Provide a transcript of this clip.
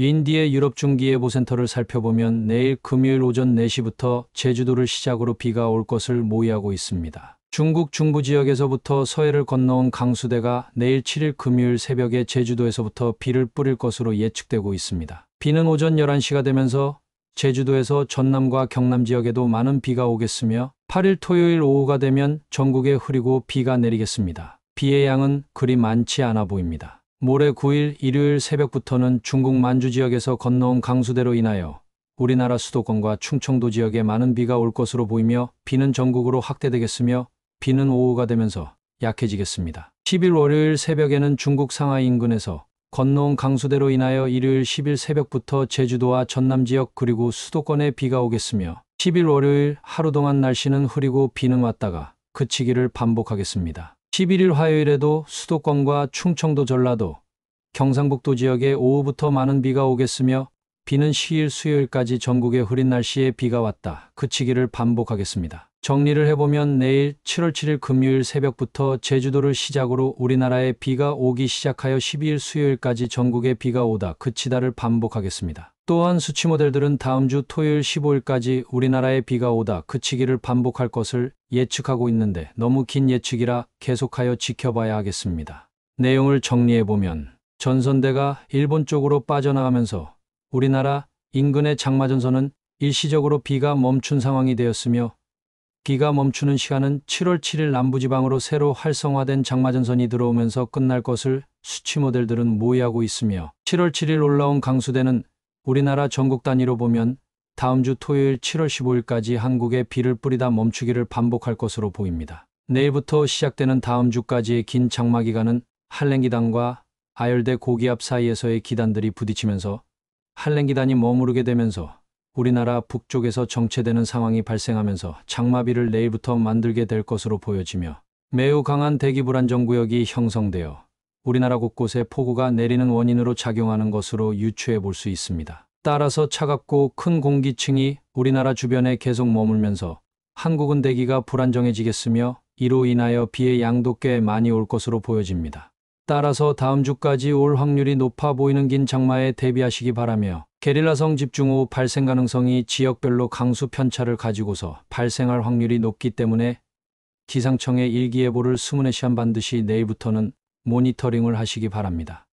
인디의 유럽 중기예보센터를 살펴보면 내일 금요일 오전 4시부터 제주도를 시작으로 비가 올 것을 모의하고 있습니다. 중국 중부 지역에서부터 서해를 건너온 강수대가 내일 7일 금요일 새벽에 제주도에서부터 비를 뿌릴 것으로 예측되고 있습니다. 비는 오전 11시가 되면서 제주도에서 전남과 경남 지역에도 많은 비가 오겠으며 8일 토요일 오후가 되면 전국에 흐리고 비가 내리겠습니다. 비의 양은 그리 많지 않아 보입니다. 모레 9일 일요일 새벽부터는 중국 만주 지역에서 건너온 강수대로 인하여 우리나라 수도권과 충청도 지역에 많은 비가 올 것으로 보이며 비는 전국으로 확대되겠으며 비는 오후가 되면서 약해지겠습니다. 10일 월요일 새벽에는 중국 상하이 인근에서 건너온 강수대로 인하여 일요일 10일 새벽부터 제주도와 전남 지역 그리고 수도권에 비가 오겠으며 10일 월요일 하루 동안 날씨는 흐리고 비는 왔다가 그치기를 반복하겠습니다. 11일 화요일에도 수도권과 충청도 전라도, 경상북도 지역에 오후부터 많은 비가 오겠으며 비는 10일 수요일까지 전국에 흐린 날씨에 비가 왔다 그치기를 반복하겠습니다. 정리를 해보면 내일 7월 7일 금요일 새벽부터 제주도를 시작으로 우리나라에 비가 오기 시작하여 12일 수요일까지 전국에 비가 오다 그치다를 반복하겠습니다. 또한 수치 모델들은 다음 주 토요일 15일까지 우리나라에 비가 오다 그치기를 반복할 것을 예측하고 있는데 너무 긴 예측이라 계속하여 지켜봐야 하겠습니다. 내용을 정리해보면 전선대가 일본 쪽으로 빠져나가면서 우리나라 인근의 장마전선은 일시적으로 비가 멈춘 상황이 되었으며 비가 멈추는 시간은 7월 7일 남부지방으로 새로 활성화된 장마전선이 들어오면서 끝날 것을 수치 모델들은 모의하고 있으며 7월 7일 올라온 강수대는 우리나라 전국 단위로 보면 다음 주 토요일 7월 15일까지 한국에 비를 뿌리다 멈추기를 반복할 것으로 보입니다. 내일부터 시작되는 다음 주까지의 긴 장마 기간은 한랭기단과 아열대 고기압 사이에서의 기단들이 부딪히면서 한랭기단이 머무르게 되면서 우리나라 북쪽에서 정체되는 상황이 발생하면서 장마비를 내일부터 만들게 될 것으로 보여지며 매우 강한 대기불안정구역이 형성되어 우리나라 곳곳에 폭우가 내리는 원인으로 작용하는 것으로 유추해 볼 수 있습니다. 따라서 차갑고 큰 공기층이 우리나라 주변에 계속 머물면서 한국은 대기가 불안정해지겠으며 이로 인하여 비의 양도 꽤 많이 올 것으로 보여집니다. 따라서 다음 주까지 올 확률이 높아 보이는 긴 장마에 대비하시기 바라며 게릴라성 집중호우 발생 가능성이 지역별로 강수 편차를 가지고서 발생할 확률이 높기 때문에 기상청의 일기예보를 수문에 시험 반드시 내일부터는 모니터링을 하시기 바랍니다.